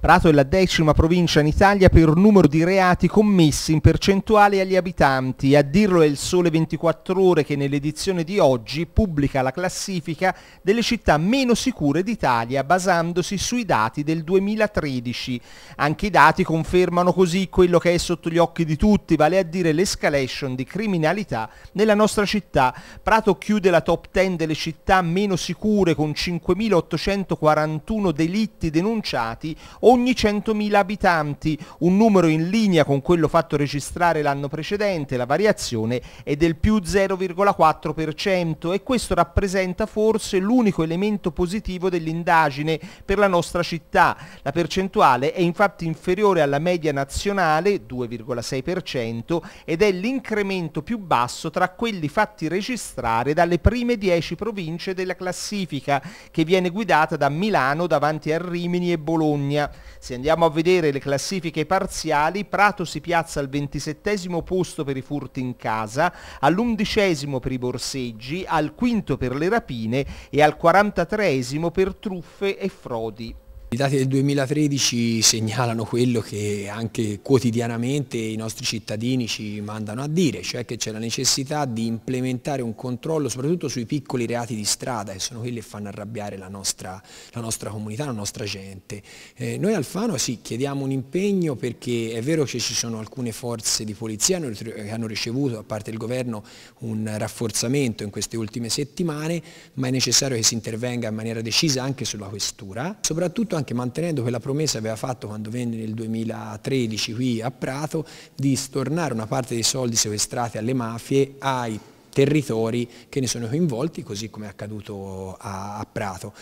Prato è la decima provincia in Italia per numero di reati commessi in percentuale agli abitanti. A dirlo è il Sole 24 Ore che nell'edizione di oggi pubblica la classifica delle città meno sicure d'Italia basandosi sui dati del 2013. Anche i dati confermano così quello che è sotto gli occhi di tutti, vale a dire l'escalation di criminalità nella nostra città. Prato chiude la top 10 delle città meno sicure con 5.841 delitti denunciati ogni 100.000 abitanti, un numero in linea con quello fatto registrare l'anno precedente, la variazione è del più 0,4% e questo rappresenta forse l'unico elemento positivo dell'indagine per la nostra città. La percentuale è infatti inferiore alla media nazionale, 2,6%, ed è l'incremento più basso tra quelli fatti registrare dalle prime 10 province della classifica, che viene guidata da Milano davanti a Rimini e Bologna. Se andiamo a vedere le classifiche parziali, Prato si piazza al 27 posto per i furti in casa, all'undicesimo per i borseggi, al quinto per le rapine e al 43 per truffe e frodi. I dati del 2013 segnalano quello che anche quotidianamente i nostri cittadini ci mandano a dire, cioè che c'è la necessità di implementare un controllo soprattutto sui piccoli reati di strada che sono quelli che fanno arrabbiare la nostra, la nostra comunità, la nostra gente. Eh, noi Alfano sì, chiediamo un impegno perché è vero che ci sono alcune forze di polizia che hanno ricevuto a parte il governo un rafforzamento in queste ultime settimane, ma è necessario che si intervenga in maniera decisa anche sulla questura, soprattutto anche mantenendo quella promessa che aveva fatto quando venne nel 2013 qui a Prato di stornare una parte dei soldi sequestrati alle mafie ai territori che ne sono coinvolti, così come è accaduto a, a Prato.